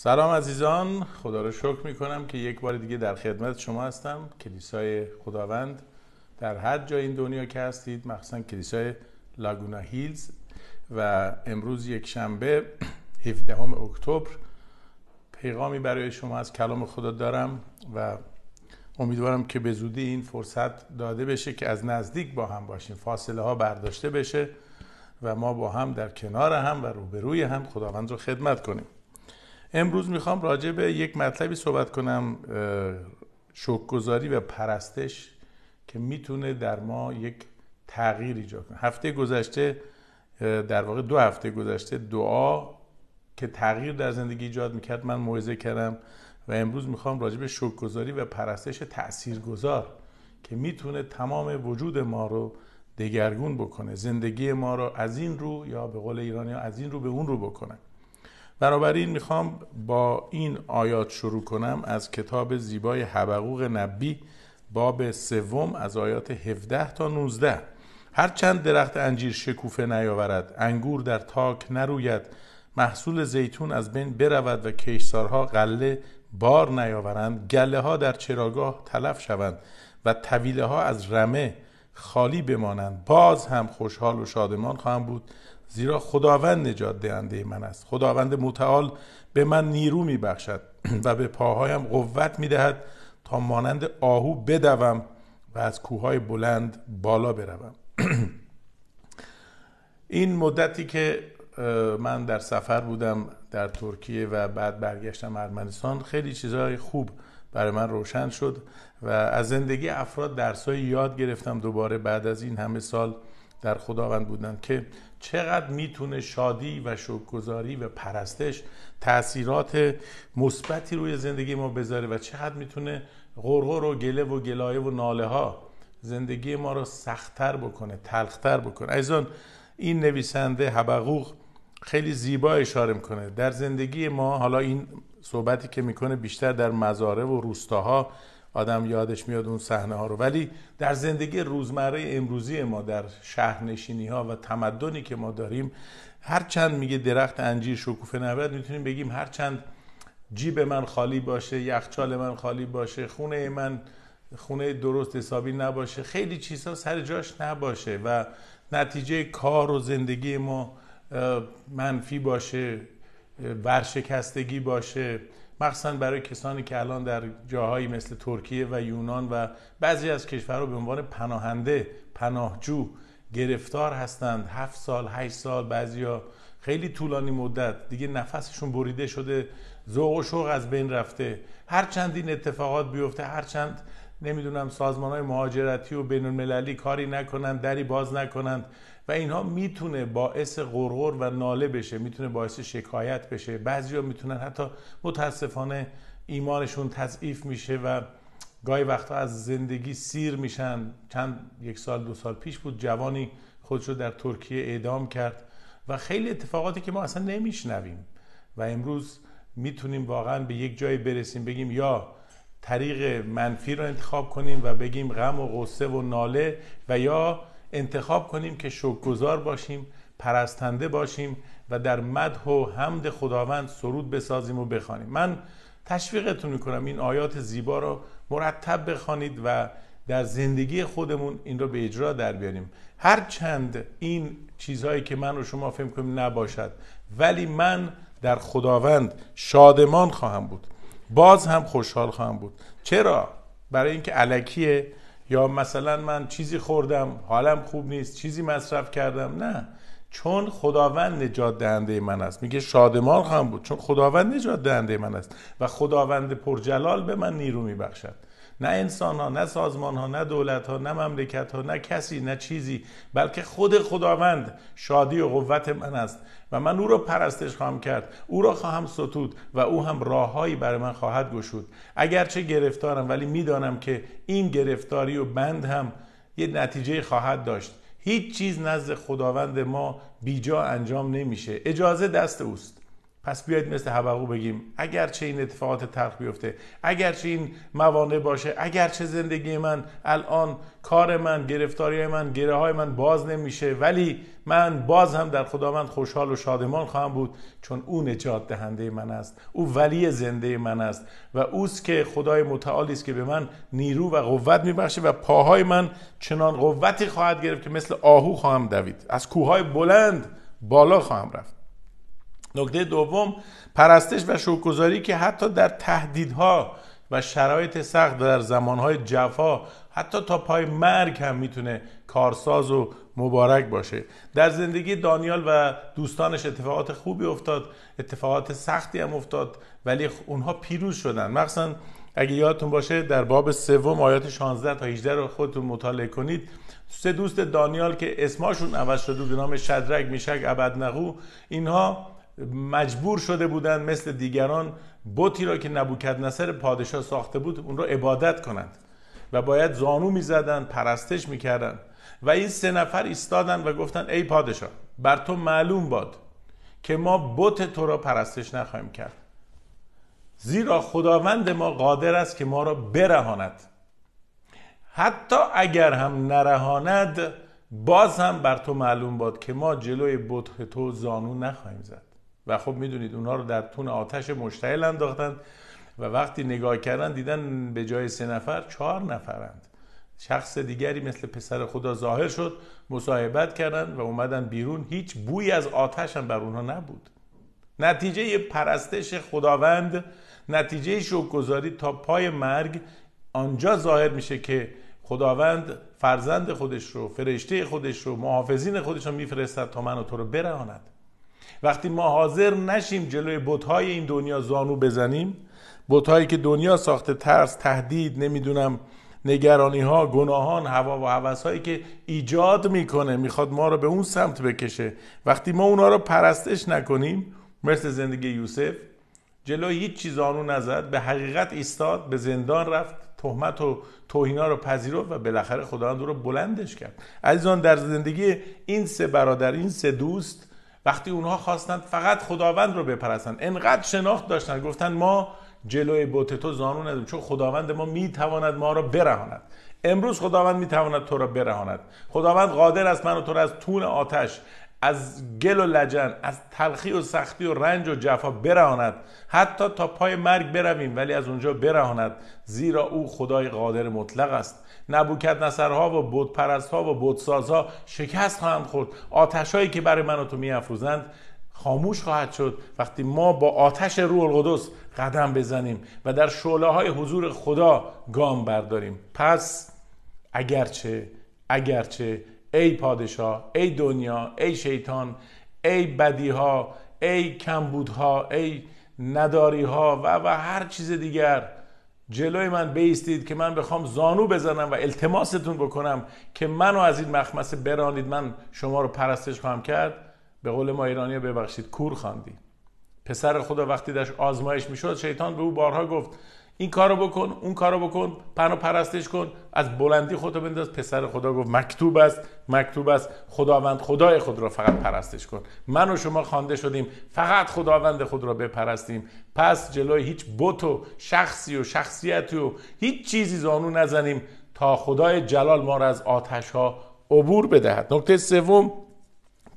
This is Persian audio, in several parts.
سلام عزیزان خدا رو شکر می کنم که یک بار دیگه در خدمت شما هستم کلیسای خداوند در هر جای این دنیا که هستید مخصوصا کلیسای لاگونا هیلز و امروز یک شنبه 17 اکتبر پیغامی برای شما از کلام خدا دارم و امیدوارم که به زودی این فرصت داده بشه که از نزدیک با هم باشیم فاصله ها برداشته بشه و ما با هم در کنار هم و روبروی هم خداوند رو خدمت کنیم امروز میخوام راجع به یک مطلبی صحبت کنم شکرگذاری و پرستش که میتونه در ما یک تغییر ایجاد کنه هفته گذشته در واقع دو هفته گذشته دعا که تغییر در زندگی ایجاد میکرد من موعظه کردم و امروز میخوام راجع به و پرستش تاثیرگذار که میتونه تمام وجود ما رو دگرگون بکنه زندگی ما رو از این رو یا به قول ایرانی از این رو به اون رو بکنه این میخوام با این آیات شروع کنم از کتاب زیبای حبقوق نبی باب سوم از آیات 17 تا 19 هر چند درخت انجیر شکوفه نیاورد انگور در تاک نروید محصول زیتون از بین برود و کشسارها قله بار نیاورند گله ها در چراگاه تلف شوند و طویله ها از رمه خالی بمانند باز هم خوشحال و شادمان خواهم بود زیرا خداوند نجات دهنده من است خداوند متعال به من نیرو بخشد و به پاهایم قوت می دهد تا مانند آهو بدوم و از کوههای بلند بالا بروم این مدتی که من در سفر بودم در ترکیه و بعد برگشتم ارمنستان خیلی چیزهای خوب برای من روشن شد و از زندگی افراد درسایی یاد گرفتم دوباره بعد از این همه سال در خداوند بودن که چقدر میتونه شادی و شکرگزاری و پرستش تاثیرات مثبتی روی زندگی ما بذاره و چقدر میتونه غرغر و گله و گلایه و ناله ها زندگی ما رو سختتر بکنه تلختر بکنه آن این نویسنده حبقوق خیلی زیبا اشاره میکنه در زندگی ما حالا این صحبتی که میکنه بیشتر در مزاره و روستاها آدم یادش میاد اون صحنه ها رو ولی در زندگی روزمره امروزی ما در شهرنشینی ها و تمدنی که ما داریم هر چند میگه درخت انجیر شکوفه نبرد میتونیم بگیم هر چند جیب من خالی باشه یخچال من خالی باشه خونه من خونه درست حسابی نباشه خیلی چیزها سر جاش نباشه و نتیجه کار و زندگی ما منفی باشه ورشکستگی باشه مخصوصا برای کسانی که الان در جاهایی مثل ترکیه و یونان و بعضی از کشورها به عنوان پناهنده پناهجو گرفتار هستند هفت سال هشت سال بعضیا خیلی طولانی مدت دیگه نفسشون بریده شده ذوق و شوق از بین رفته هر چند این اتفاقات بیفته هر چند نمیدونم سازمان های مهاجرتی و بین المللی کاری نکنند دری باز نکنند و اینها میتونه باعث غرغر و ناله بشه میتونه باعث شکایت بشه بعضیا میتونن حتی متاسفانه ایمانشون تضعیف میشه و گاهی وقتا از زندگی سیر میشن چند یک سال دو سال پیش بود جوانی خودشو در ترکیه اعدام کرد و خیلی اتفاقاتی که ما اصلا نمیشنویم و امروز میتونیم واقعا به یک جایی برسیم بگیم یا طریق منفی رو انتخاب کنیم و بگیم غم و غصه و ناله و یا انتخاب کنیم که شکرگزار باشیم پرستنده باشیم و در مدح و حمد خداوند سرود بسازیم و بخوانیم من تشویقتون میکنم این آیات زیبا رو مرتب بخوانید و در زندگی خودمون این رو به اجرا در بیاریم هر چند این چیزهایی که من و شما فهم کنیم نباشد ولی من در خداوند شادمان خواهم بود باز هم خوشحال خواهم بود چرا برای اینکه علکیه یا مثلا من چیزی خوردم حالم خوب نیست چیزی مصرف کردم نه چون خداوند نجات دهنده من است میگه شادمان خواهم بود چون خداوند نجات دهنده من است و خداوند پرجلال به من نیرو میبخشد نه انسان ها نه سازمان ها نه دولت ها نه مملکت ها نه کسی نه چیزی بلکه خود خداوند شادی و قوت من است و من او را پرستش خواهم کرد او را خواهم ستود و او هم راههایی برای من خواهد گشود اگرچه گرفتارم ولی میدانم که این گرفتاری و بند هم یه نتیجه خواهد داشت هیچ چیز نزد خداوند ما بیجا انجام نمیشه اجازه دست اوست پس بیاید مثل حبقو بگیم چه این اتفاقات تلخ بیفته اگرچه این موانع باشه چه زندگی من الان کار من گرفتاری من گره های من باز نمیشه ولی من باز هم در خداوند خوشحال و شادمان خواهم بود چون او نجات دهنده من است او ولی زنده من است و اوست که خدای متعالی است که به من نیرو و قوت میبخشه و پاهای من چنان قوتی خواهد گرفت که مثل آهو خواهم دوید از کوههای بلند بالا خواهم رفت نکته دوم پرستش و شکرگزاری که حتی در تهدیدها و شرایط سخت در زمانهای جفا حتی تا پای مرگ هم میتونه کارساز و مبارک باشه در زندگی دانیال و دوستانش اتفاقات خوبی افتاد اتفاقات سختی هم افتاد ولی اونها پیروز شدن مخصوصا اگه یادتون باشه در باب سوم آیات 16 تا 18 رو خودتون مطالعه کنید سه دوست دانیال که اسماشون عوض شده به نام شدرک میشک ابدنقو اینها مجبور شده بودند مثل دیگران بوتی را که نصر پادشاه ساخته بود اون را عبادت کنند و باید زانو زدن پرستش میکردند و این سه نفر ایستادند و گفتند ای پادشاه بر تو معلوم باد که ما بت تو را پرستش نخواهیم کرد زیرا خداوند ما قادر است که ما را برهاند حتی اگر هم نرهاند باز هم بر تو معلوم باد که ما جلوی بت تو زانو نخواهیم زد و خب میدونید اونها رو در تون آتش مشتعل انداختند و وقتی نگاه کردن دیدن به جای سه نفر چهار نفرند شخص دیگری مثل پسر خدا ظاهر شد مصاحبت کردند و اومدن بیرون هیچ بوی از آتش هم بر اونها نبود نتیجه پرستش خداوند نتیجه شکرگزاری تا پای مرگ آنجا ظاهر میشه که خداوند فرزند خودش رو فرشته خودش رو محافظین خودش رو میفرستد تا من و تو رو برهاند وقتی ما حاضر نشیم جلوی بتهای این دنیا زانو بزنیم بتهایی که دنیا ساخته ترس تهدید نمیدونم نگرانی ها گناهان هوا و هوس هایی که ایجاد میکنه میخواد ما رو به اون سمت بکشه وقتی ما اونا رو پرستش نکنیم مثل زندگی یوسف جلوی هیچ چیز آنو نزد به حقیقت ایستاد به زندان رفت تهمت و توهینا رو پذیرفت و بالاخره خداوند رو بلندش کرد عزیزان در زندگی این سه برادر این سه دوست وقتی اونها خواستند فقط خداوند رو بپرستند انقدر شناخت داشتن گفتند ما جلوی بوت تو زانو نداریم چون خداوند ما میتواند ما را برهاند امروز خداوند میتواند تو را برهاند خداوند قادر است من و تو را از تون آتش از گل و لجن از تلخی و سختی و رنج و جفا برهاند حتی تا پای مرگ برویم ولی از اونجا برهاند زیرا او خدای قادر مطلق است نبوکت نصرها و بودپرستها و بودسازها شکست خواهند خورد هایی که برای من و تو افروزند خاموش خواهد شد وقتی ما با آتش روح القدس قدم بزنیم و در شعله های حضور خدا گام برداریم پس اگرچه اگرچه ای پادشاه ای دنیا ای شیطان ای بدی ها ای کمبودها ای ها و و هر چیز دیگر جلوی من بیستید که من بخوام زانو بزنم و التماستون بکنم که منو از این مخمسه برانید من شما رو پرستش خواهم کرد به قول ما ایرانی ببخشید کور خواندی پسر خدا وقتی داشت آزمایش میشد شیطان به او بارها گفت این کارو بکن اون کارو بکن پنو پرستش کن از بلندی رو بنداز پسر خدا گفت مکتوب است مکتوب است خداوند خدای خود را فقط پرستش کن من و شما خوانده شدیم فقط خداوند خود را بپرستیم پس جلوی هیچ بت و شخصی و شخصیتی و هیچ چیزی زانو نزنیم تا خدای جلال ما را از آتش ها عبور بدهد نکته سوم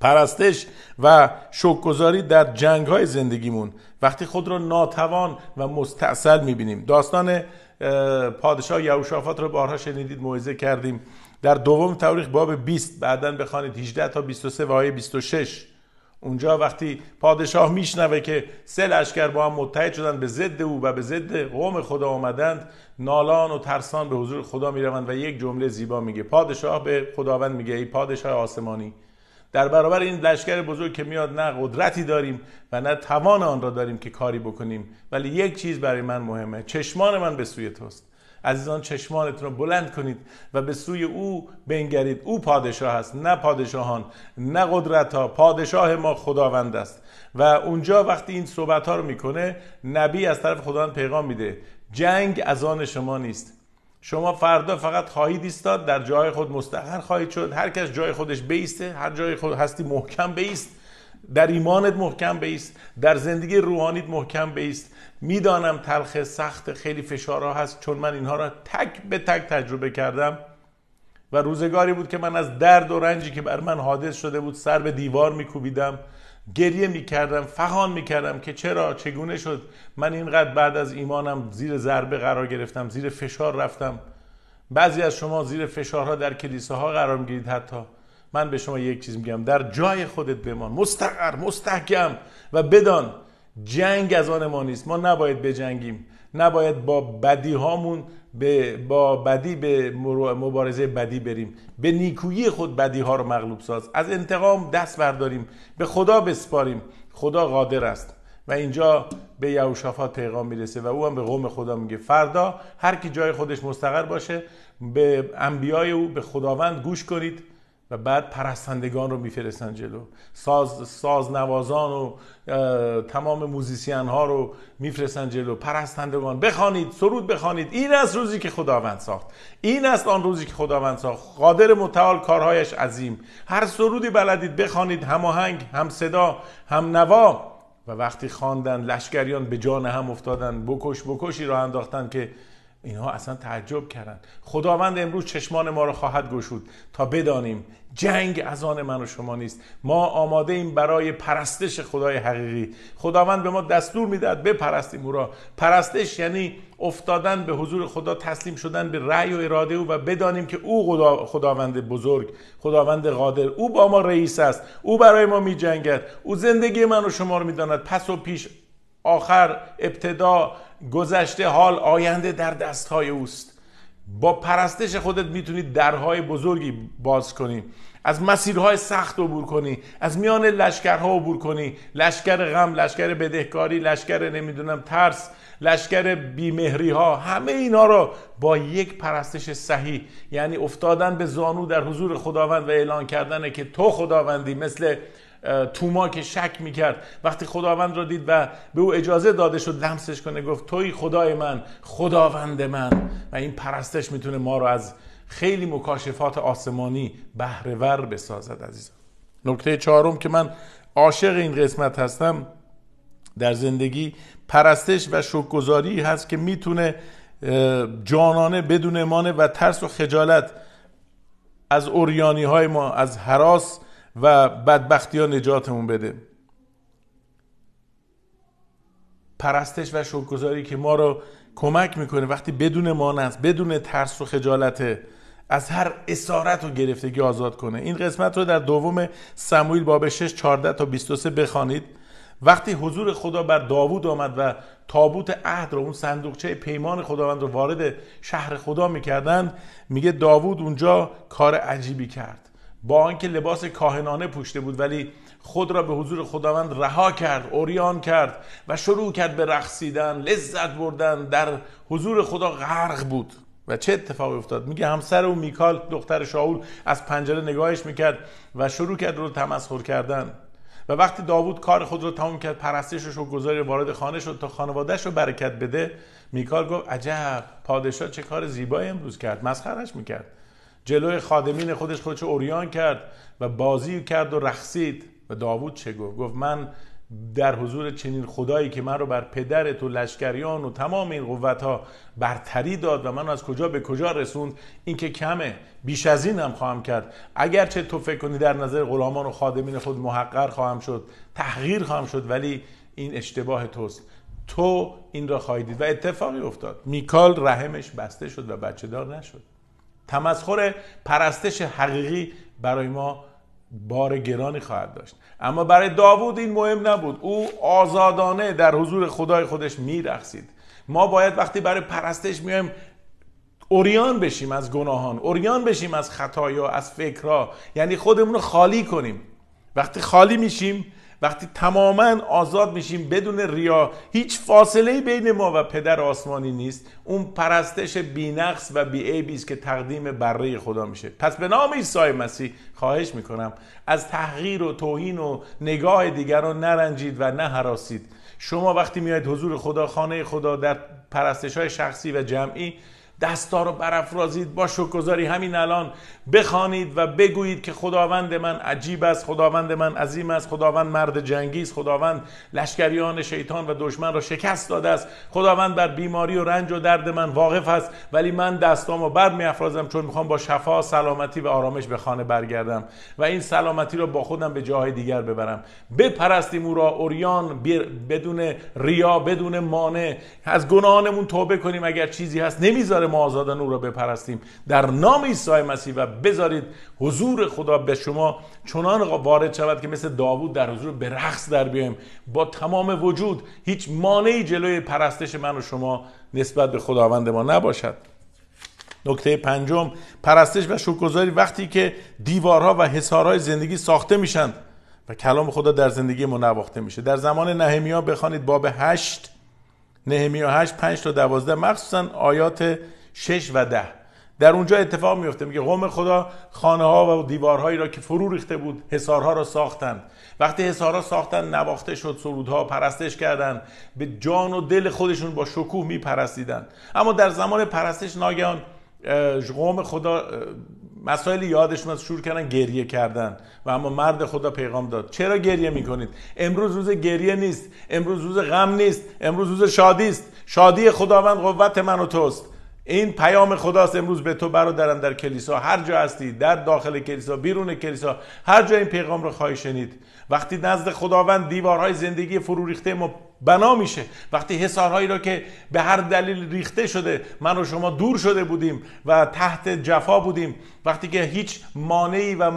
پرستش و شکوزاری در جنگ های زندگیمون وقتی خود را ناتوان و مستعصل میبینیم داستان پادشاه یهوشافات رو بارها شنیدید موعظه کردیم در دوم تاریخ باب 20 بعدا بخوانید 18 تا 23 و آیه 26 اونجا وقتی پادشاه میشنوه که سه لشکر با هم متحد شدن به ضد او و به ضد قوم خدا آمدند نالان و ترسان به حضور خدا میروند و یک جمله زیبا میگه پادشاه به خداوند میگه ای پادشاه آسمانی در برابر این لشکر بزرگ که میاد نه قدرتی داریم و نه توان آن را داریم که کاری بکنیم ولی یک چیز برای من مهمه چشمان من به سوی توست عزیزان چشمانتون رو بلند کنید و به سوی او بنگرید او پادشاه است نه پادشاهان نه قدرت ها پادشاه ما خداوند است و اونجا وقتی این صحبت ها رو میکنه نبی از طرف خداوند پیغام میده جنگ از آن شما نیست شما فردا فقط خواهید ایستاد در جای خود مستقر خواهید شد هر کس جای خودش بیسته هر جای خود هستی محکم بیست در ایمانت محکم بیست در زندگی روحانیت محکم بیست میدانم تلخ سخت خیلی فشارها هست چون من اینها را تک به تک تجربه کردم و روزگاری بود که من از درد و رنجی که بر من حادث شده بود سر به دیوار میکوبیدم گریه میکردم فغان میکردم که چرا چگونه شد من اینقدر بعد از ایمانم زیر ضربه قرار گرفتم زیر فشار رفتم بعضی از شما زیر فشارها در کلیساها قرار میگیرید حتی من به شما یک چیز میگم در جای خودت بمان مستقر مستحکم و بدان جنگ از آن ما نیست ما نباید بجنگیم نباید با بدی هامون به با بدی به مبارزه بدی بریم به نیکویی خود بدی ها رو مغلوب ساز از انتقام دست برداریم به خدا بسپاریم خدا قادر است و اینجا به یهوشافات پیغام میرسه و او هم به قوم خدا میگه فردا هر کی جای خودش مستقر باشه به انبیای او به خداوند گوش کنید و بعد پرستندگان رو میفرستن جلو ساز, ساز نوازان و تمام موزیسین ها رو میفرستن جلو پرستندگان بخوانید سرود بخوانید این است روزی که خداوند ساخت این است آن روزی که خداوند ساخت قادر متعال کارهایش عظیم هر سرودی بلدید بخوانید هماهنگ هم صدا هم نوا و وقتی خواندن لشکریان به جان هم افتادن بکش بکشی را انداختن که اینها اصلا تعجب کردند خداوند امروز چشمان ما را خواهد گشود تا بدانیم جنگ از آن من و شما نیست ما آماده ایم برای پرستش خدای حقیقی خداوند به ما دستور میدهد بپرستیم او را پرستش یعنی افتادن به حضور خدا تسلیم شدن به رأی و اراده او و بدانیم که او خدا خداوند بزرگ خداوند قادر او با ما رئیس است او برای ما میجنگد او زندگی من و شما رو میداند پس و پیش آخر ابتدا گذشته حال آینده در دستهای اوست با پرستش خودت میتونی درهای بزرگی باز کنی از مسیرهای سخت عبور کنی از میان لشکرها عبور کنی لشکر غم لشکر بدهکاری لشکر نمیدونم ترس لشکر بیمهری ها همه اینا رو با یک پرستش صحیح یعنی افتادن به زانو در حضور خداوند و اعلان کردن که تو خداوندی مثل توما که شک میکرد وقتی خداوند را دید و به او اجازه داده شد لمسش کنه گفت توی خدای من خداوند من و این پرستش میتونه ما رو از خیلی مکاشفات آسمانی بهرهور بسازد عزیزم نکته چهارم که من عاشق این قسمت هستم در زندگی پرستش و شکرگزاری هست که میتونه جانانه بدون امانه و ترس و خجالت از اوریانی های ما از حراس و بدبختی ها نجاتمون بده پرستش و شکرگزاری که ما رو کمک میکنه وقتی بدون مانع بدون ترس و خجالت از هر اسارت و گرفتگی آزاد کنه این قسمت رو در دوم سموئیل باب 6 14 تا 23 بخوانید وقتی حضور خدا بر داوود آمد و تابوت عهد رو اون صندوقچه پیمان خداوند رو وارد شهر خدا میکردند میگه داوود اونجا کار عجیبی کرد با آنکه لباس کاهنانه پوشته بود ولی خود را به حضور خداوند رها کرد اوریان کرد و شروع کرد به رقصیدن لذت بردن در حضور خدا غرق بود و چه اتفاقی افتاد میگه همسر او میکال دختر شاول از پنجره نگاهش میکرد و شروع کرد رو تمسخر کردن و وقتی داوود کار خود را تمام کرد پرستشش و گذاری وارد خانه شد تا خانوادهش رو برکت بده میکال گفت عجب پادشاه چه کار زیبایی امروز کرد مسخرش میکرد جلوی خادمین خودش خودش اوریان کرد و بازی کرد و رخصید و داوود چه گفت گفت من در حضور چنین خدایی که من رو بر پدرت و لشکریان و تمام این قوت ها برتری داد و من از کجا به کجا رسوند این که کمه بیش از این هم خواهم کرد اگرچه تو فکر کنی در نظر غلامان و خادمین خود محقر خواهم شد تحقیر خواهم شد ولی این اشتباه توست تو این را خواهی دید و اتفاقی افتاد میکال رحمش بسته شد و بچه دار نشد تمسخر پرستش حقیقی برای ما بار گرانی خواهد داشت اما برای داوود این مهم نبود او آزادانه در حضور خدای خودش میرخسید ما باید وقتی برای پرستش میایم اوریان بشیم از گناهان اوریان بشیم از خطایا از فکرها یعنی خودمون رو خالی کنیم وقتی خالی میشیم وقتی تماما آزاد میشیم بدون ریا هیچ فاصله بین ما و پدر آسمانی نیست اون پرستش بینقص و بی است که تقدیم بره خدا میشه پس به نام عیسی مسیح خواهش میکنم از تحقیر و توهین و نگاه دیگران نرنجید و نه هراسید. شما وقتی میاید حضور خدا خانه خدا در پرستش های شخصی و جمعی دستا رو برافرازید با شکرگزاری همین الان بخوانید و بگویید که خداوند من عجیب است خداوند من عظیم است خداوند مرد جنگی است خداوند لشکریان شیطان و دشمن را شکست داده است خداوند بر بیماری و رنج و درد من واقف است ولی من دستامو بر میافرازم چون میخوام با شفا سلامتی و آرامش به خانه برگردم و این سلامتی رو با خودم به جاهای دیگر ببرم بپرستیم او را اوریان بدون ریا بدون مانع از گناهانمون توبه کنیم اگر چیزی هست نمیذاره ما آزادن او را بپرستیم در نام عیسی مسیح و بذارید حضور خدا به شما چنان وارد شود که مثل داوود در حضور به رقص در بیایم با تمام وجود هیچ مانعی جلوی پرستش من و شما نسبت به خداوند ما نباشد نکته پنجم پرستش و شکرگزاری وقتی که دیوارها و حصارهای زندگی ساخته میشند و کلام خدا در زندگی ما نواخته میشه در زمان نهمیا بخوانید باب هشت نهمیا 8 5 تا 12 مخصوصا آیات 6 و ده در اونجا اتفاق میفته میگه قوم خدا خانه ها و دیوارهایی را که فرو ریخته بود حسارها را ساختند وقتی حسارها ساختند نواخته شد سرودها پرستش کردند به جان و دل خودشون با شکوه میپرستیدند اما در زمان پرستش ناگهان قوم خدا مسائل یادش از شروع کردن گریه کردن و اما مرد خدا پیغام داد چرا گریه میکنید امروز روز گریه نیست امروز روز غم نیست امروز روز شادی است شادی خداوند قوت من و توست این پیام خداست امروز به تو برادرم در کلیسا هر جا هستی در داخل کلیسا بیرون کلیسا هر جا این پیغام رو خواهی شنید وقتی نزد خداوند دیوارهای زندگی فروریخته ما بنا میشه وقتی حسارهایی را که به هر دلیل ریخته شده من و شما دور شده بودیم و تحت جفا بودیم وقتی که هیچ مانعی و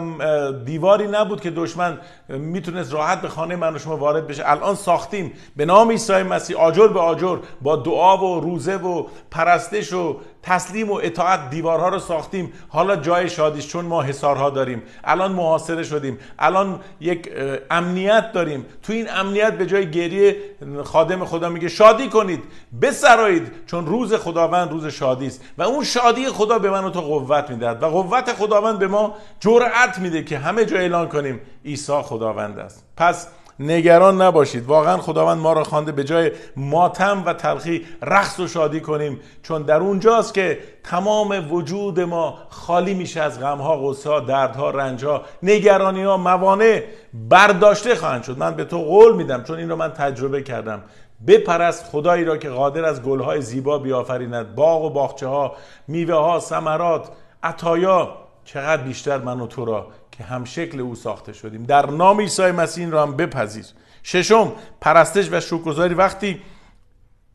دیواری نبود که دشمن میتونست راحت به خانه من و شما وارد بشه الان ساختیم به نام عیسی مسیح آجر به آجر با دعا و روزه و پرستش و تسلیم و اطاعت دیوارها رو ساختیم حالا جای شادیش چون ما حسارها داریم الان محاصره شدیم الان یک امنیت داریم تو این امنیت به جای گریه خادم خدا میگه شادی کنید بسرایید چون روز خداوند روز شادی است و اون شادی خدا به من و تو قوت میدهد و قوت خداوند به ما جرأت میده که همه جا اعلان کنیم عیسی خداوند است پس نگران نباشید واقعا خداوند ما را خوانده به جای ماتم و تلخی رقص و شادی کنیم چون در اونجاست که تمام وجود ما خالی میشه از غمها غصها دردها رنجها ها موانع برداشته خواهند شد من به تو قول میدم چون این را من تجربه کردم بپرست خدایی را که قادر از گلهای زیبا بیافریند باغ و باغچه ها میوه ها ثمرات عطایا چقدر بیشتر من و تو را که هم شکل او ساخته شدیم در نام عیسی مسیح این را هم بپذیر ششم پرستش و شکرگزاری وقتی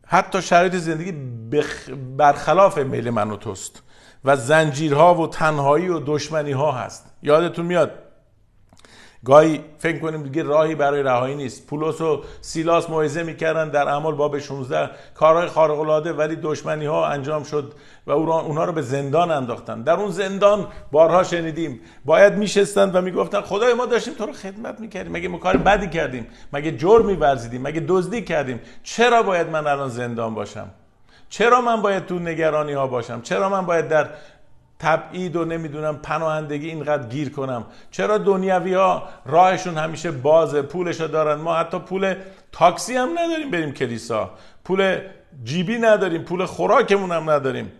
حتی شرایط زندگی بخ... برخلاف میل من و توست و زنجیرها و تنهایی و دشمنی ها هست یادتون میاد گاهی فکر کنیم دیگه راهی برای رهایی نیست پولوس و سیلاس موعظه میکردن در اعمال باب 16 کارهای خارق العاده ولی دشمنی ها انجام شد و اونها رو به زندان انداختن در اون زندان بارها شنیدیم باید میشستند و میگفتن خدای ما داشتیم تو رو خدمت میکردیم مگه ما کار بدی کردیم مگه جرمی ورزیدیم مگه دزدی کردیم چرا باید من الان زندان باشم چرا من باید تو نگرانی ها باشم چرا من باید در تبعید و نمیدونم پناهندگی اینقدر گیر کنم چرا دنیاوی ها راهشون همیشه بازه پولش دارن ما حتی پول تاکسی هم نداریم بریم کلیسا پول جیبی نداریم پول خوراکمون هم نداریم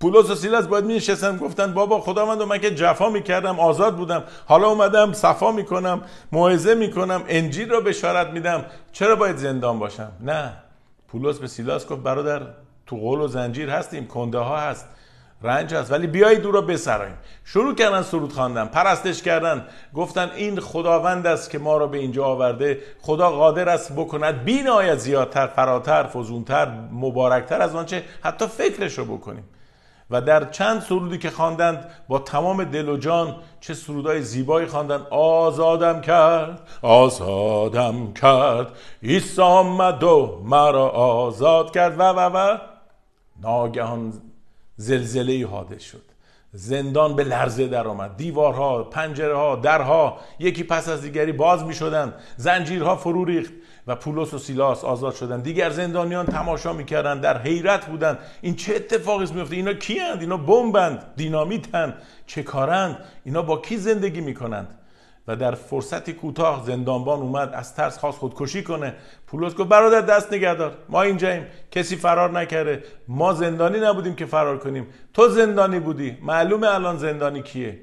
پولس و سیلاس باید مینشستن گفتن بابا خداوند من که جفا میکردم آزاد بودم حالا اومدم صفا میکنم موعظه میکنم انجیل رو بشارت میدم چرا باید زندان باشم نه پولس به سیلاس گفت برادر تو قول و زنجیر هستیم کنده ها هست رنج است ولی بیایید او را بسراییم شروع کردن سرود خواندن پرستش کردن گفتن این خداوند است که ما را به اینجا آورده خدا قادر است بکند بینهایت زیادتر فراتر فزونتر مبارکتر از آنچه حتی فکرش رو بکنیم و در چند سرودی که خواندند با تمام دل و جان چه سرودای زیبایی خواندند آزادم کرد آزادم کرد عیسی آمد و مرا آزاد کرد و و و ناگهان زلزله ای شد زندان به لرزه در آمد دیوارها پنجره ها درها یکی پس از دیگری باز می شدند زنجیرها فرو ریخت و پولس و سیلاس آزاد شدند دیگر زندانیان تماشا میکردند در حیرت بودند این چه اتفاقی می میفته اینا کیند اینا بمبند دینامیتند چه کارند اینا با کی زندگی میکنند و در فرصتی کوتاه زندانبان اومد از ترس خواست خودکشی کنه پولس گفت برادر دست نگهدار ما اینجاییم کسی فرار نکرده ما زندانی نبودیم که فرار کنیم تو زندانی بودی معلومه الان زندانی کیه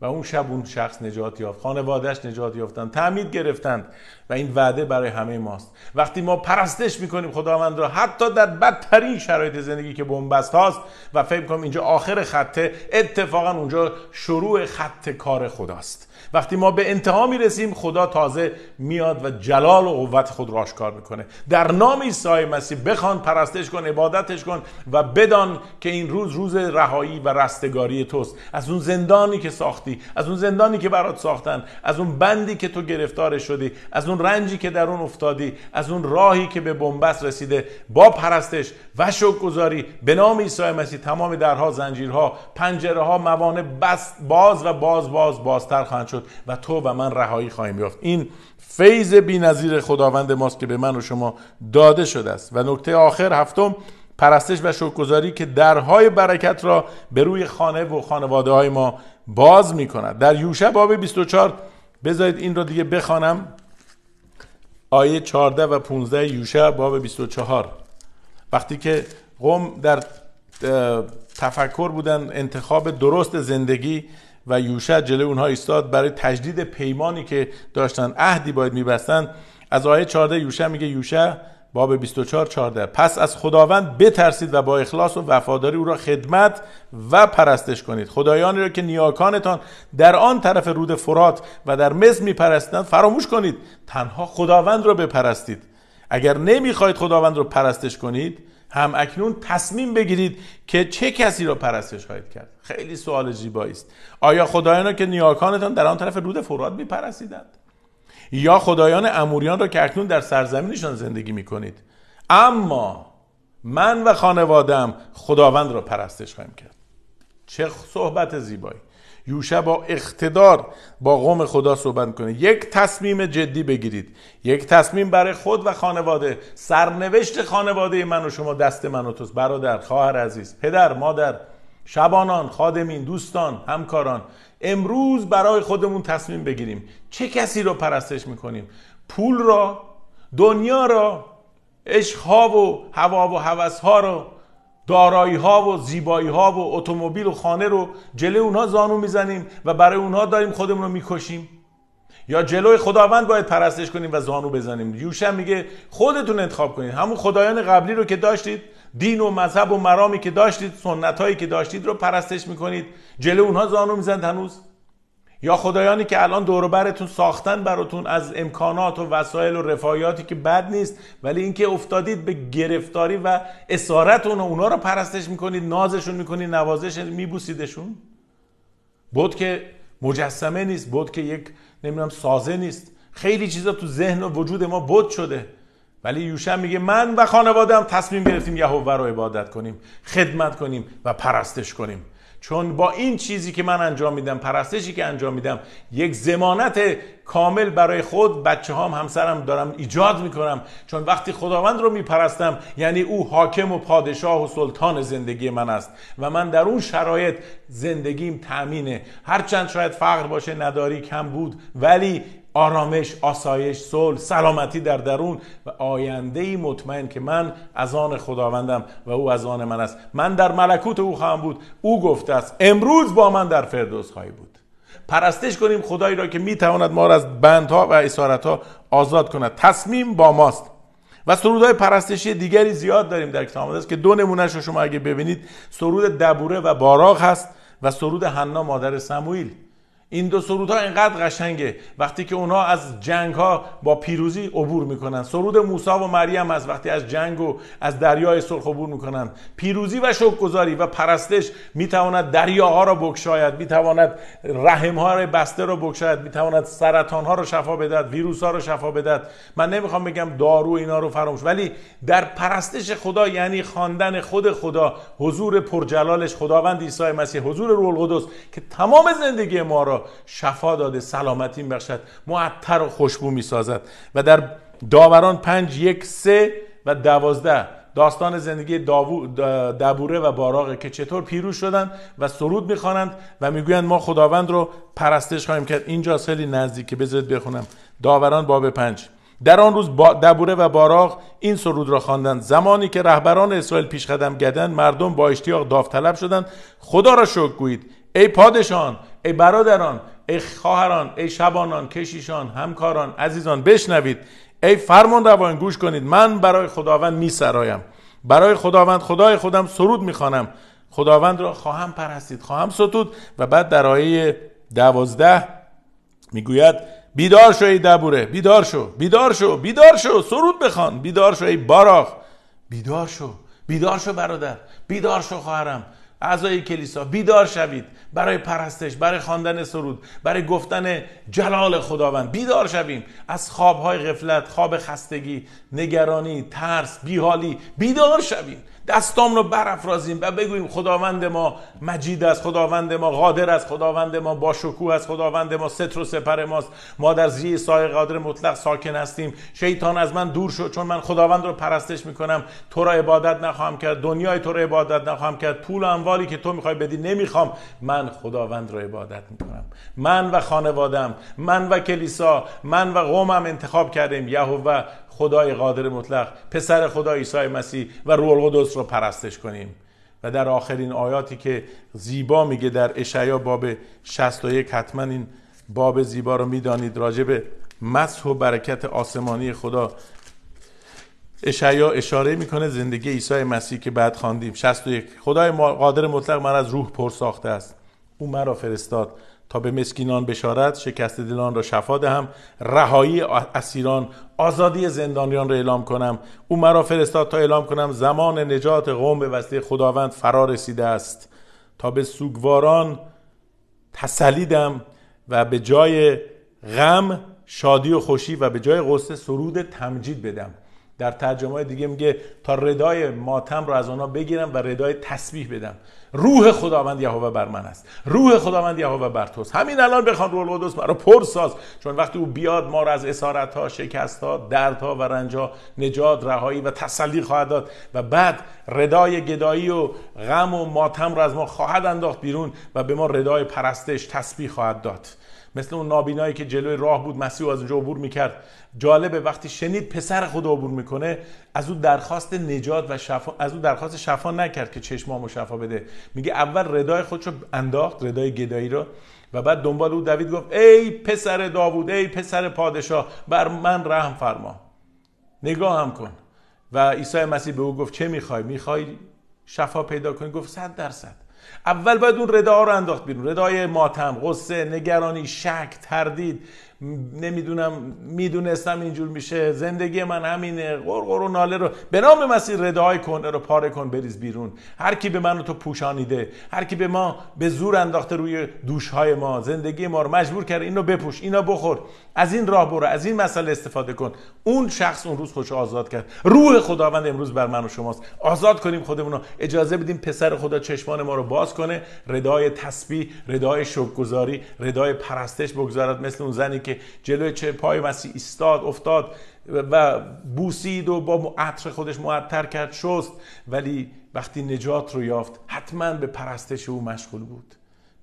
و اون شب اون شخص نجات یافت خانوادهش نجات یافتن تعمید گرفتند و این وعده برای همه ماست وقتی ما پرستش میکنیم خداوند را حتی در بدترین شرایط زندگی که بنبست هاست و فکر کنیم اینجا آخر خطه اتفاقا اونجا شروع خط کار خداست وقتی ما به انتها میرسیم خدا تازه میاد و جلال و قوت خود را آشکار میکنه در نام عیسی مسیح بخوان پرستش کن عبادتش کن و بدان که این روز روز رهایی و رستگاری توست از اون زندانی که ساختی از اون زندانی که برات ساختن از اون بندی که تو گرفتار شدی از اون رنجی که در اون افتادی از اون راهی که به بنبست رسیده با پرستش و شکرگزاری به نام عیسی مسیح تمام درها زنجیرها پنجره ها موانع باز و باز باز بازتر خواهند شد و تو و من رهایی خواهیم یافت این فیض بینظیر خداوند ماست که به من و شما داده شده است و نکته آخر هفتم پرستش و شکرگزاری که درهای برکت را به روی خانه و خانواده های ما باز می کند در یوشع باب 24 بذارید این را دیگه بخوانم آیه 14 و 15 یوشع باب 24 وقتی که قوم در تفکر بودن انتخاب درست زندگی و یوشع جلو اونها ایستاد برای تجدید پیمانی که داشتن عهدی باید میبستن از آیه 14 یوشع میگه یوشع باب 24 14 پس از خداوند بترسید و با اخلاص و وفاداری او را خدمت و پرستش کنید خدایانی را که نیاکانتان در آن طرف رود فرات و در مصر پرستند فراموش کنید تنها خداوند را بپرستید اگر نمیخواهید خداوند را پرستش کنید هم اکنون تصمیم بگیرید که چه کسی را پرستش خواهید کرد خیلی سوال زیبایی است آیا خدایانی را که نیاکانتان در آن طرف رود فرات میپرستیدند یا خدایان اموریان را که اکنون در سرزمینشان زندگی میکنید اما من و خانوادم خداوند را پرستش خواهیم کرد چه صحبت زیبایی یوشع با اقتدار با قوم خدا صحبت کنه یک تصمیم جدی بگیرید یک تصمیم برای خود و خانواده سرنوشت خانواده من و شما دست من توست برادر خواهر عزیز پدر مادر شبانان خادمین دوستان همکاران امروز برای خودمون تصمیم بگیریم چه کسی رو پرستش میکنیم پول را دنیا را عشقها و هوا و هوسها رو دارایی ها و زیبایی ها و اتومبیل و خانه رو جلوی اونها زانو میزنیم و برای اونها داریم خودمون رو میکشیم یا جلوی خداوند باید پرستش کنیم و زانو بزنیم یوشع میگه خودتون انتخاب کنید همون خدایان قبلی رو که داشتید دین و مذهب و مرامی که داشتید سنت هایی که داشتید رو پرستش میکنید جلو اونها زانو میزند هنوز یا خدایانی که الان دور برتون ساختن براتون از امکانات و وسایل و رفایاتی که بد نیست ولی اینکه افتادید به گرفتاری و اسارت اون اونا رو پرستش میکنید نازشون میکنید نوازش میبوسیدشون بود که مجسمه نیست بود که یک نمیدونم سازه نیست خیلی چیزا تو ذهن و وجود ما بود شده ولی یوشع میگه من و هم تصمیم گرفتیم یهوه رو عبادت کنیم خدمت کنیم و پرستش کنیم چون با این چیزی که من انجام میدم پرستشی که انجام میدم یک زمانت کامل برای خود بچه هم همسرم دارم ایجاد میکنم چون وقتی خداوند رو میپرستم یعنی او حاکم و پادشاه و سلطان زندگی من است و من در اون شرایط زندگیم تامینه هرچند شاید فقر باشه نداری کم بود ولی آرامش، آسایش، صلح، سلامتی در درون و آینده مطمئن که من از آن خداوندم و او از آن من است من در ملکوت او خواهم بود او گفته است امروز با من در فردوس خواهی بود پرستش کنیم خدایی را که میتواند ما را از بندها و اسارتها آزاد کند تصمیم با ماست و سرودهای پرستشی دیگری زیاد داریم در کتاب است که دو نمونهش شما اگه ببینید سرود دبوره و باراغ هست و سرود حنا مادر سموئیل این دو سرودها اینقدر قشنگه وقتی که اونا از جنگ ها با پیروزی عبور میکنن سرود موسی و مریم از وقتی از جنگ و از دریای سرخ عبور میکنن پیروزی و شکرگزاری و پرستش میتواند دریاها را بکشاید میتواند رحم ها را بسته را بکشاید میتواند سرطان ها را شفا بدهد ویروس ها را شفا بدهد من نمیخوام بگم دارو اینا رو فراموش ولی در پرستش خدا یعنی خواندن خود خدا حضور پرجلالش خداوند عیسی مسیح حضور روح القدس که تمام زندگی ما را شفا داده سلامتی میبخشد معطر و خوشبو میسازد و در داوران پنج یک سه و دوازده داستان زندگی دبوره و باراغه که چطور پیروز شدن و سرود میخوانند و میگویند ما خداوند رو پرستش خواهیم کرد اینجا خیلی که بذارید بخونم داوران باب پنج در آن روز دبوره و باراغ این سرود را خواندند زمانی که رهبران اسرائیل پیش قدم مردم با اشتیاق داوطلب شدند خدا را شکر گویید ای پادشان ای برادران ای خواهران ای شبانان کشیشان همکاران عزیزان بشنوید ای فرمان روان گوش کنید من برای خداوند سرایم برای خداوند خدای خودم سرود میخوانم خداوند را خواهم پرستید خواهم ستود و بعد در آیه دوازده میگوید بیدار شو ای دبوره بیدار شو بیدار شو بیدار شو سرود بخوان بیدار شو ای باراخ بیدار شو بیدار شو برادر بیدار شو خواهرم اعضای کلیسا بیدار شوید برای پرستش برای خواندن سرود برای گفتن جلال خداوند بیدار شویم از خوابهای غفلت خواب خستگی نگرانی ترس بیحالی بیدار شویم دستام رو برافرازیم و بگوییم خداوند ما مجید است خداوند ما قادر است خداوند ما با شکوه است خداوند ما ستر و سپر ماست ما در زیر سایه قادر مطلق ساکن هستیم شیطان از من دور شد چون من خداوند رو پرستش میکنم تو را عبادت نخواهم کرد دنیای تو را عبادت نخواهم کرد پول و اموالی که تو میخوای بدی نمیخوام من خداوند را عبادت میکنم من و خانوادم من و کلیسا من و قومم انتخاب کردیم یهوه خدای قادر مطلق پسر خدا عیسی مسیح و روح القدس رو پرستش کنیم و در آخرین آیاتی که زیبا میگه در اشعیا باب 61 حتما این باب زیبا رو میدانید راجع به مسح و برکت آسمانی خدا اشعیا اشاره میکنه زندگی عیسی مسیح که بعد خواندیم 61 خدای قادر مطلق من از روح پر ساخته است او مرا فرستاد تا به مسکینان بشارت شکست دلان را شفا دهم رهایی اسیران آزادی زندانیان را اعلام کنم او مرا فرستاد تا اعلام کنم زمان نجات قوم به وسیله خداوند فرا رسیده است تا به سوگواران تسلیدم و به جای غم شادی و خوشی و به جای غصه سرود تمجید بدم در ترجمه دیگه میگه تا ردای ماتم رو از آنها بگیرم و ردای تسبیح بدم روح خداوند یهوه بر من است روح خداوند یهوه بر توست همین الان بخوان روح القدس مرا پر ساز چون وقتی او بیاد ما را از اسارت ها شکست ها درد ها و رنج ها نجات رهایی و تسلی خواهد داد و بعد ردای گدایی و غم و ماتم را از ما خواهد انداخت بیرون و به ما ردای پرستش تسبیح خواهد داد مثل اون نابینایی که جلوی راه بود مسیح از اونجا عبور میکرد جالبه وقتی شنید پسر خدا عبور میکنه از او درخواست نجات و شفا از او درخواست شفا نکرد که چشمامو شفا بده میگه اول ردای خودشو انداخت ردای گدایی رو و بعد دنبال او دوید گفت ای پسر داوود ای پسر پادشاه بر من رحم فرما نگاه هم کن و عیسی مسیح به او گفت چه میخوای میخوای شفا پیدا کنی گفت صد درصد اول باید اون رده رو انداخت بیرون ردای ماتم غصه نگرانی شک تردید نمیدونم میدونستم اینجور میشه زندگی من همینه قرقر و ناله رو به نام مسیح ردای کن رو پاره کن بریز بیرون هر کی به من تو پوشانیده هر کی به ما به زور انداخته روی دوشهای ما زندگی ما رو مجبور کرده اینو بپوش اینا بخور از این راه برو از این مسئله استفاده کن اون شخص اون روز خوش آزاد کرد روح خداوند امروز بر من و شماست آزاد کنیم خودمون اجازه بدیم پسر خدا چشمان ما رو باز کنه ردای تسبیح ردای شکرگزاری ردای پرستش بگذارد مثل اون زنی که که جلوی چه پای مسیح ایستاد افتاد و بوسید و با عطر خودش معطر کرد شست ولی وقتی نجات رو یافت حتما به پرستش او مشغول بود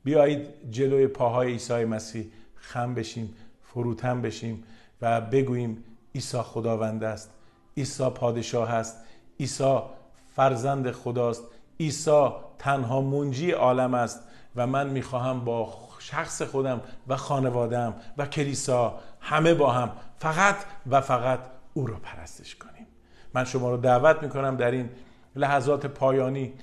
بیایید جلوی پاهای عیسی مسیح خم بشیم فروتن بشیم و بگوییم عیسی خداوند است عیسی پادشاه است عیسی فرزند خداست عیسی تنها منجی عالم است و من میخواهم با شخص خودم و خانوادم و کلیسا همه با هم فقط و فقط او را پرستش کنیم من شما رو دعوت میکنم در این لحظات پایانی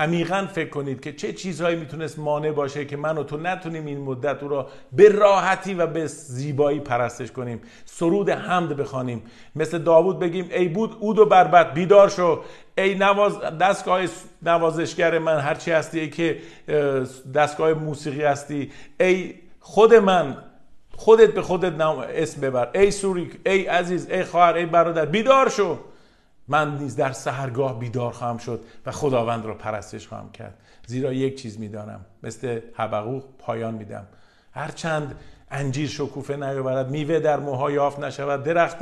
عمیقا فکر کنید که چه چیزهایی میتونست مانع باشه که من و تو نتونیم این مدت او را به راحتی و به زیبایی پرستش کنیم سرود حمد بخوانیم مثل داوود بگیم ای بود اود و بربت بیدار شو ای نواز دستگاه نوازشگر من هرچی هستی ای که دستگاه موسیقی هستی ای خود من خودت به خودت اسم ببر ای سوریک ای عزیز ای خواهر ای برادر بیدار شو من نیز در سهرگاه بیدار خواهم شد و خداوند را پرستش خواهم کرد زیرا یک چیز میدانم مثل حبقوق پایان میدم هرچند انجیر شکوفه نیاورد میوه در موها یافت نشود درخت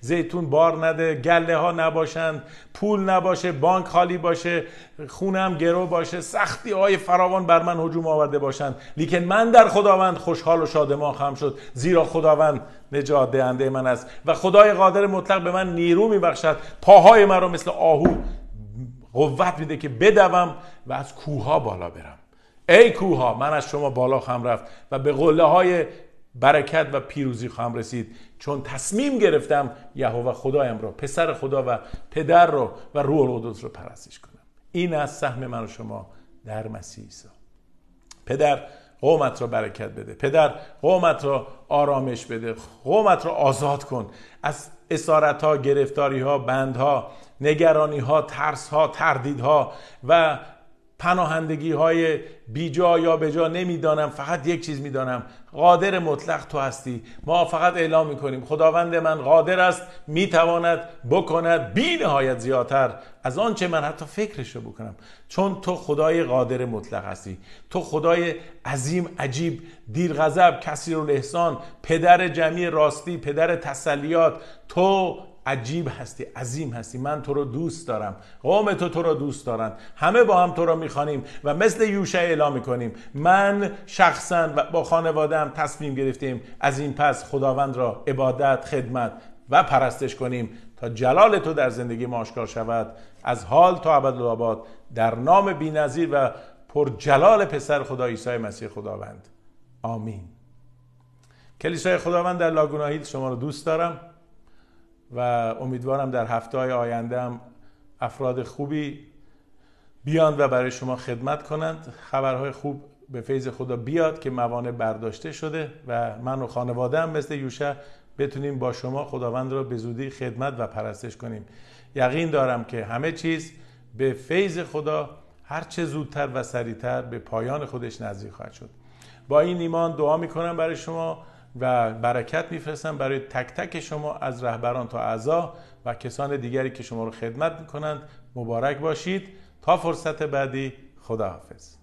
زیتون بار نده گله ها نباشند پول نباشه بانک خالی باشه خونم گرو باشه سختی های فراوان بر من حجوم آورده باشند لیکن من در خداوند خوشحال و شادمان خواهم شد زیرا خداوند نجات دهنده من است و خدای قادر مطلق به من نیرو میبخشد پاهای رو مثل آهو قوت میده که بدوم و از کوها بالا برم ای کوها من از شما بالا خواهم رفت و به قله های برکت و پیروزی خواهم رسید چون تصمیم گرفتم یهوه خدایم را پسر خدا و پدر را و روح القدس را پرستش کنم این از سهم من و شما در مسیح عیسی پدر قومت را برکت بده پدر قومت را آرامش بده قومت را آزاد کن از اسارت ها گرفتاری ها بند ها نگرانی ها ترس ها تردید ها و پناهندگی های بیجا یا بجا نمیدانم فقط یک چیز میدانم قادر مطلق تو هستی ما فقط اعلام می کنیم خداوند من قادر است میتواند بکند بی نهایت زیادتر از آنچه من حتی فکرشو بکنم چون تو خدای قادر مطلق هستی تو خدای عظیم عجیب دیر غضب کسی رو لحسان پدر جمعی راستی پدر تسلیات تو عجیب هستی عظیم هستی من تو رو دوست دارم قوم تو تو رو دوست دارند همه با هم تو رو میخوانیم و مثل یوشع اعلام میکنیم من شخصا و با هم تصمیم گرفتیم از این پس خداوند را عبادت خدمت و پرستش کنیم تا جلال تو در زندگی ما آشکار شود از حال تا ابدالآباد در نام بینظیر و پر جلال پسر خدا عیسی مسیح خداوند آمین کلیسای خداوند در لاگوناهیل شما رو دوست دارم و امیدوارم در هفته های آینده هم افراد خوبی بیان و برای شما خدمت کنند خبرهای خوب به فیض خدا بیاد که موانع برداشته شده و من و خانواده هم مثل یوشه بتونیم با شما خداوند را به زودی خدمت و پرستش کنیم یقین دارم که همه چیز به فیض خدا هرچه زودتر و سریعتر به پایان خودش نزدیک خواهد شد با این ایمان دعا میکنم برای شما و برکت میفرستم برای تک تک شما از رهبران تا اعضا و کسان دیگری که شما رو خدمت میکنند مبارک باشید تا فرصت بعدی خداحافظ